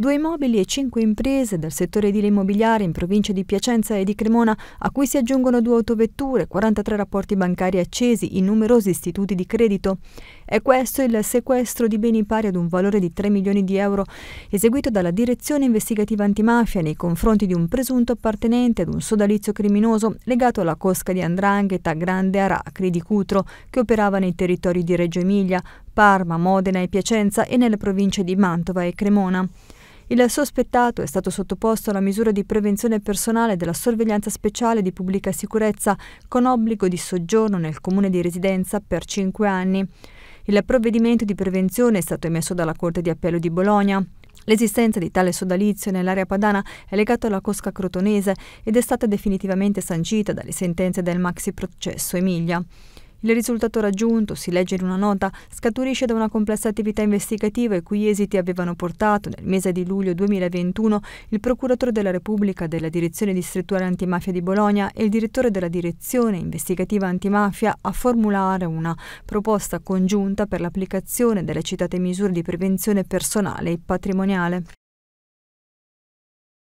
due immobili e cinque imprese del settore edile immobiliare in provincia di Piacenza e di Cremona, a cui si aggiungono due autovetture, 43 rapporti bancari accesi in numerosi istituti di credito. È questo il sequestro di beni pari ad un valore di 3 milioni di euro, eseguito dalla Direzione Investigativa Antimafia nei confronti di un presunto appartenente ad un sodalizio criminoso legato alla cosca di Andrangheta Grande Aracri di Cutro, che operava nei territori di Reggio Emilia, Parma, Modena e Piacenza e nelle province di Mantova e Cremona. Il sospettato è stato sottoposto alla misura di prevenzione personale della sorveglianza speciale di pubblica sicurezza con obbligo di soggiorno nel comune di residenza per 5 anni. Il provvedimento di prevenzione è stato emesso dalla Corte di Appello di Bologna. L'esistenza di tale sodalizio nell'area padana è legata alla cosca crotonese ed è stata definitivamente sancita dalle sentenze del maxi processo Emilia. Il risultato raggiunto, si legge in una nota, scaturisce da una complessa attività investigativa i cui esiti avevano portato, nel mese di luglio 2021, il procuratore della Repubblica della Direzione Distrettuale Antimafia di Bologna e il direttore della Direzione Investigativa Antimafia a formulare una proposta congiunta per l'applicazione delle citate misure di prevenzione personale e patrimoniale.